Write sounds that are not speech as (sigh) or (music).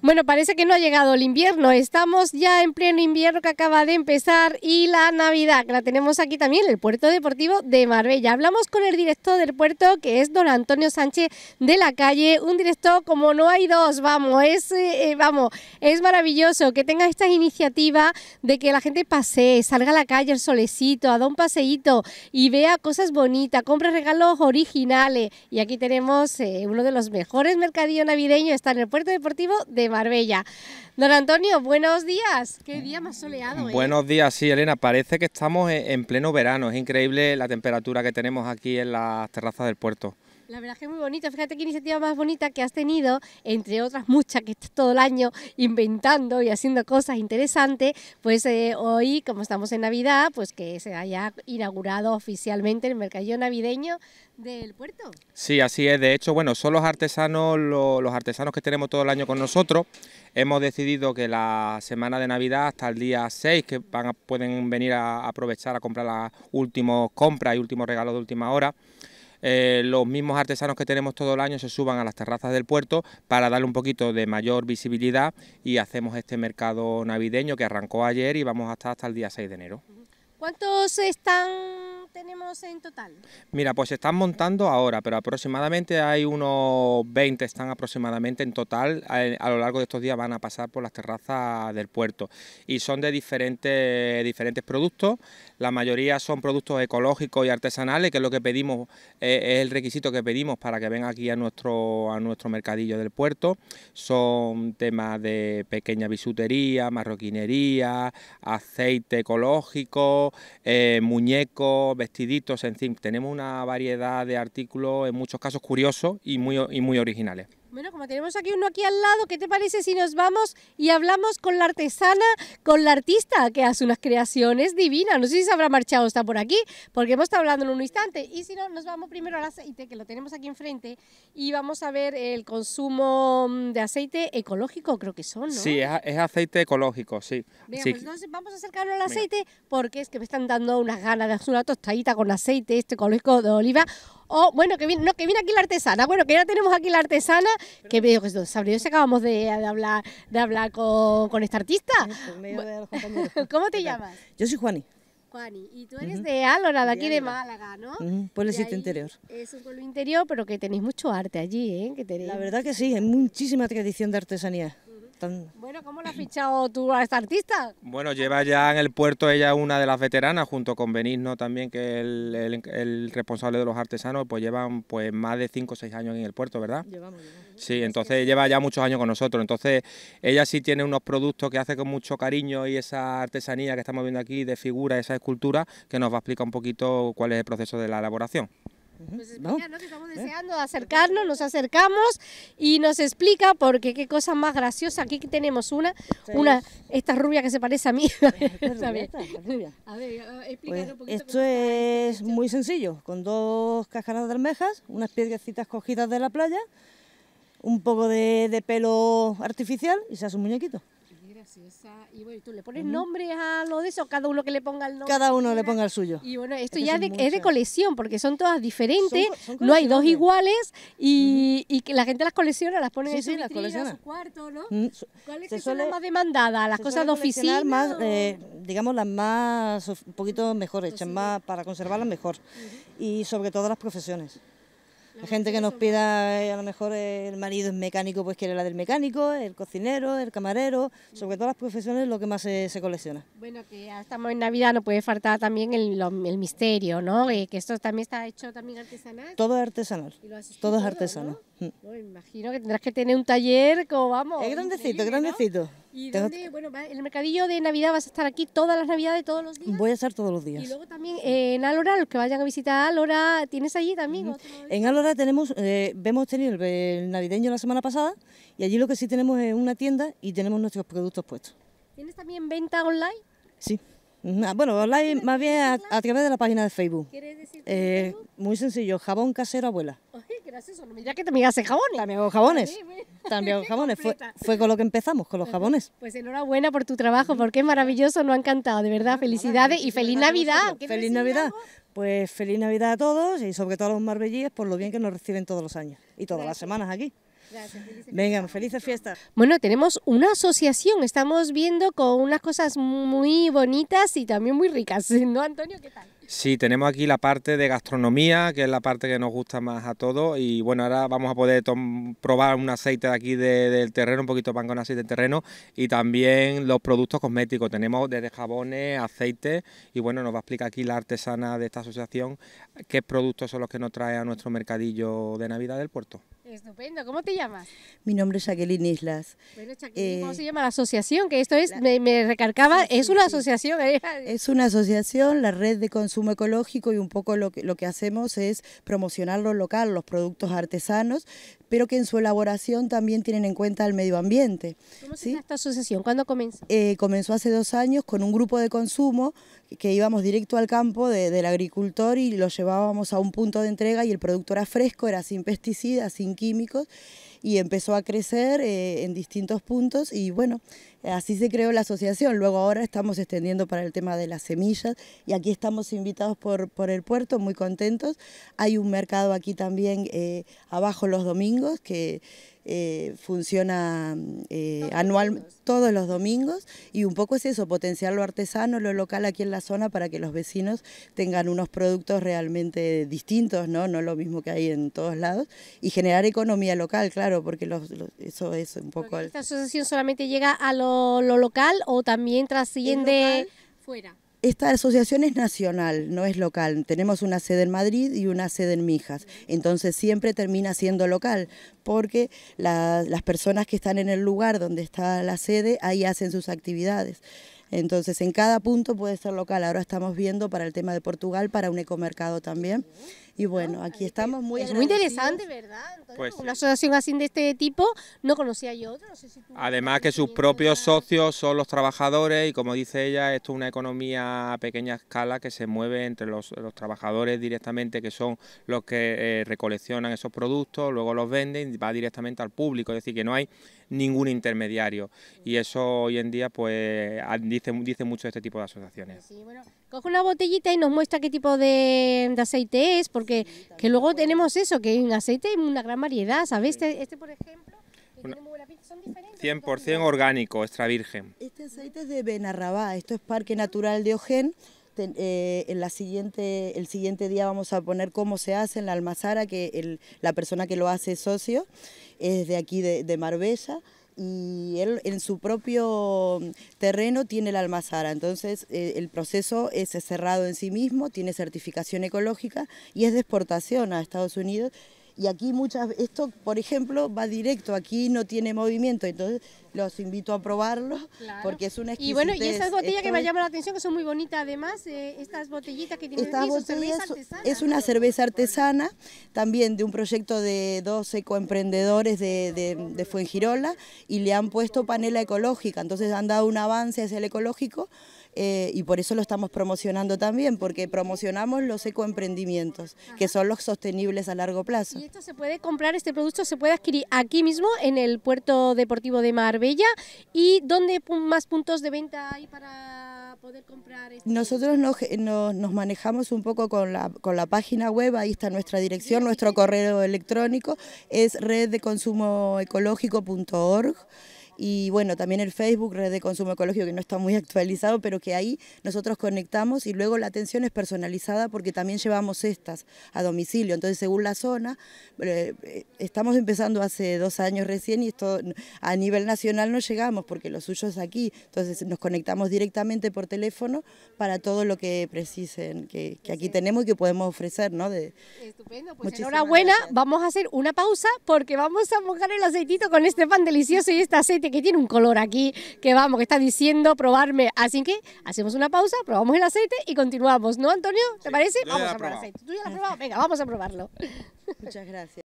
Bueno, parece que no ha llegado el invierno, estamos ya en pleno invierno que acaba de empezar y la Navidad, que la tenemos aquí también, el puerto deportivo de Marbella. Hablamos con el director del puerto, que es don Antonio Sánchez de la calle, un director como no hay dos, vamos, es, eh, vamos, es maravilloso que tenga esta iniciativa de que la gente pase, salga a la calle el solecito, a un paseíto y vea cosas bonitas, compre regalos originales. Y aquí tenemos eh, uno de los mejores mercadillos navideños, está en el puerto deportivo de Marbella. Don Antonio, buenos días. Qué día más soleado. ¿eh? Buenos días, sí, Elena. Parece que estamos e-, en pleno verano. Es increíble la temperatura que tenemos aquí en las terrazas del puerto. La verdad es que es muy bonita, Fíjate qué iniciativa más bonita que has tenido, entre otras muchas que estás todo el año inventando y haciendo cosas interesantes. Pues eh, hoy, como estamos en Navidad, pues que se haya inaugurado oficialmente el mercadillo navideño del puerto. Sí, así es. De hecho, bueno, son los artesanos, los, artesanos que tenemos todo el año con nosotros. Hemos decidido que la semana de Navidad hasta el día 6, que van pueden venir a aprovechar a comprar las últimas compras y últimos regalos de última hora, eh, los mismos artesanos que tenemos todo el año se suban a las terrazas del puerto para darle un poquito de mayor visibilidad y hacemos este mercado navideño que arrancó ayer y vamos hasta, hasta el día 6 de enero. ¿Cuántos están tenemos en total? Mira, pues se están montando ahora, pero aproximadamente hay unos 20, están aproximadamente en total. Eh, a, lo largo de estos días van a pasar por las terrazas del puerto y son de diferentes, diferentes productos. La mayoría son productos ecológicos y artesanales, que es lo que pedimos, eh, es el requisito que pedimos para que vengan aquí a nuestro, a nuestro mercadillo del puerto. Son temas de pequeña bisutería, marroquinería, aceite ecológico, eh, muñecos, vestiditos, en fin, tenemos una variedad de artículos en muchos casos curiosos y muy, y muy originales. Bueno, como tenemos aquí uno aquí al lado, ¿qué te parece si nos vamos y hablamos con la artesana, con la artista que hace unas creaciones divinas? No sé si se habrá marchado está por aquí, porque hemos estado hablando en un instante. Y si no, nos vamos primero al aceite, que lo tenemos aquí enfrente, y vamos a ver el consumo mm, de aceite ecológico, creo que son, ¿no? Sí, es, aceite ecológico, sí. entonces vamos a acercarnos al aceite, porque es que me están dando unas ganas de hacer una tostadita con aceite este ecológico de oliva bueno, que viene, que viene aquí la artesana. Bueno, que ya tenemos aquí la artesana. que veo que acabamos de, hablar, con, esta artista. (laughs) ¿Cómo te llamas? Yo soy Juani. Juani, y tú eres de Álora, de aquí de Málaga, ¿no? Pues sitio interior. Es un pueblo interior, pero que tenéis mucho arte allí, ¿eh? La verdad que sí, hay muchísima tradición de artesanía. Bueno, ¿cómo la has fichado tú a esta artista? Bueno, lleva ya en el puerto ella una de las veteranas, junto con Benigno también, que es el, responsable de los artesanos, pues llevan pues más de 5 o 6 años en el puerto, ¿verdad? Llevamos, Sí, entonces lleva ya muchos años con nosotros. Entonces ella sí tiene unos productos que hace con mucho cariño y esa artesanía que estamos viendo aquí de figura, esa escultura, que nos va a explicar un poquito cuál es el proceso de la elaboración. Pues este, ¿no? estamos deseando acercarnos, nos acercamos y nos explica porque qué cosa más graciosa. Aquí tenemos una, una esta rubia que se parece a mí. (laughs) (laughs) A ver, eh, pues, un Esto es muy sencillo, con dos cáscaras de almejas, unas piedrecitas cogidas de la playa, un poco de, de pelo artificial y se hace un muñequito. Y bueno, tú le pones nombres a lo de eso, cada uno que le ponga el nombre. Cada uno le ponga el suyo. Y bueno, esto ya es de, colección, porque son todas diferentes, no hay dos iguales, y, la gente las colecciona, las pone en su, su cuarto, ¿no? Mm, ¿Cuáles son las más demandadas? Las cosas de oficina. Más, eh, digamos, las más, un poquito mejor hechas, más, para conservarlas mejor. Y sobre todo las profesiones. La gente que nos pida, eh, a lo mejor eh, el marido es mecánico, pues quiere la del mecánico, el cocinero, el camarero, sobre todas las profesiones lo que más se, colecciona. Bueno, que ya estamos en Navidad, no puede faltar también el, misterio, ¿no? Eh, que esto también está hecho también artesanal. Todo es artesanal, todo es artesano. Mm. imagino que tendrás que tener un taller como vamos. Es grandecito, grandecito. ¿Y Bueno, el mercadillo de Navidad vas a estar aquí todas las Navidades, todos los días. Voy a estar todos los días. Y luego también eh, en Alora, los que vayan a visitar Alora, ¿tienes allí también? En Alora tenemos, eh, hemos tenido el navideño la semana pasada y allí lo que sí tenemos es una tienda y tenemos nuestros productos puestos. ¿Tienes también venta online? Sí, Ah, bueno, online más bien a, través de la página de Facebook. Eh, muy sencillo, jabón casero abuela. Ay, gracias, ya que también hace jabón. También jabones. También hago (laughs) jabones. Fue, fue, con lo que empezamos, con los jabones. Pues enhorabuena por tu trabajo, porque es maravilloso, nos ha encantado, de verdad. Felicidades y feliz Navidad. Feliz Navidad. Pues feliz Navidad a todos y sobre todo a los marbellíes por lo bien que nos reciben todos los años y todas las semanas aquí. Gracias. Vengan, felices fiestas. Bueno, tenemos una asociación, estamos viendo con unas cosas muy bonitas y también muy ricas, (laughs) ¿no, Antonio? ¿Qué tal? Sí, tenemos aquí la parte de gastronomía, que es la parte que nos gusta más a todos. Y bueno, ahora vamos a poder probar un aceite de aquí del terreno, un poquito de pan con aceite de terreno. Y también los productos cosméticos. Tenemos desde jabones, aceite. Y bueno, nos va a explicar aquí la artesana de esta asociación qué productos son los que nos trae a nuestro mercadillo de Navidad del puerto. Estupendo, ¿cómo te llamas? Mi nombre es Jacqueline Islas. Bueno, ¿cómo eh, se llama la asociación? Que esto es, me, recalcaba. es una asociación. ¿eh? Es una asociación, la red de consumo ecológico y un poco lo que, lo que hacemos es promocionar lo local, los productos artesanos, pero que en su elaboración también tienen en cuenta el medio ambiente. ¿Cómo se esta asociación? ¿Cuándo comenzó? Eh, comenzó hace dos años con un grupo de consumo que íbamos directo al campo del agricultor y lo llevábamos a un punto de entrega y el producto era fresco, era sin pesticidas, sin químicos y empezó a crecer eh, en distintos puntos y bueno, Así se creó la asociación. Luego ahora estamos extendiendo para el tema de las semillas y aquí estamos invitados por, por el puerto, muy contentos. Hay un mercado aquí también eh, abajo los domingos que eh, funciona eh, anual todos los domingos y un poco es eso, potenciar lo artesano, lo local aquí en la zona para que los vecinos tengan unos productos realmente distintos, no, no lo mismo que hay en todos lados y generar economía local, claro, porque los, eso es un poco... esta asociación solamente llega a los lo, local o también trasciende fuera? Esta asociación es nacional, no es local. Tenemos una sede en Madrid y una sede en Mijas. Entonces siempre termina siendo local, porque las personas que están en el lugar donde está la sede, ahí hacen sus actividades. Entonces, en cada punto puede ser local. Ahora estamos viendo para el tema de Portugal, para un ecomercado también. Y bueno, ah, aquí estamos muy Es muy interesante, ¿verdad? Pues una asociación así de este tipo no conocía yo otro, Además que sus propios socios son los trabajadores y como dice ella, esto es una economía a pequeña escala que se mueve entre los, trabajadores directamente que son los que eh, recoleccionan esos productos, luego los venden y va directamente al público. Es decir, que no hay ningún intermediario. Y eso hoy en día pues ah, dice, dice mucho este tipo de asociaciones. coge una botellita y nos muestra qué tipo de, aceite es, porque que luego tenemos eso, que hay un aceite hay una gran variedad, ¿sabes? Este, este, por ejemplo... 100% orgánico, extra virgen. Este aceite es de Benarrabá, esto es Parque Natural de Ojén, eh, en la siguiente, el siguiente día vamos a poner cómo se hace en la almazara, que la persona que lo hace es socio, es de aquí de, Marbella y él en su propio terreno tiene la almazara. Entonces eh, el proceso es cerrado en sí mismo, tiene certificación ecológica y es de exportación a Estados Unidos. Y aquí muchas, esto por ejemplo va directo, aquí no tiene movimiento, entonces los invito a probarlo porque es una exquisitez. Y bueno, y esas botellas que me llaman la atención, que son muy bonitas además, eh, estas botellitas que tienen aquí, es una cerveza artesana, también de un proyecto de dos ecoemprendedores de, de, Fuengirola y le han puesto panela ecológica, entonces han dado un avance hacia el ecológico eh, y por eso lo estamos promocionando también, porque promocionamos los ecoemprendimientos, que son los sostenibles a largo plazo. ¿Y esto se puede comprar, este producto se puede adquirir aquí mismo en el puerto deportivo de Marbella? ¿Y dónde más puntos de venta hay para poder comprar? Este Nosotros nos, manejamos un poco con la, con la página web, ahí está nuestra dirección, nuestro correo electrónico es reddeconsumoecológico.org y bueno, también el Facebook, Red de Consumo Ecológico, que no está muy (laughs) actualizado, pero que ahí nosotros conectamos y luego la atención es personalizada porque también llevamos estas a domicilio. Entonces, según la zona, eh, eh, estamos empezando hace dos años recién y esto a nivel nacional no llegamos porque lo suyo es aquí. Entonces, nos conectamos directamente por teléfono para todo lo que precisen, que, aquí tenemos y que podemos ofrecer, ¿no? De, Estupendo, pues enhorabuena, vamos a hacer una pausa porque vamos a mojar el aceitito con este pan delicioso y esta aceite que tiene un color aquí que vamos, que está diciendo probarme. Así que hacemos una pausa, probamos el aceite y continuamos, ¿no, Antonio? ¿Te parece? Vamos a probar el aceite. ¿Tú ya lo has probado? Venga, vamos a probarlo. Muchas gracias.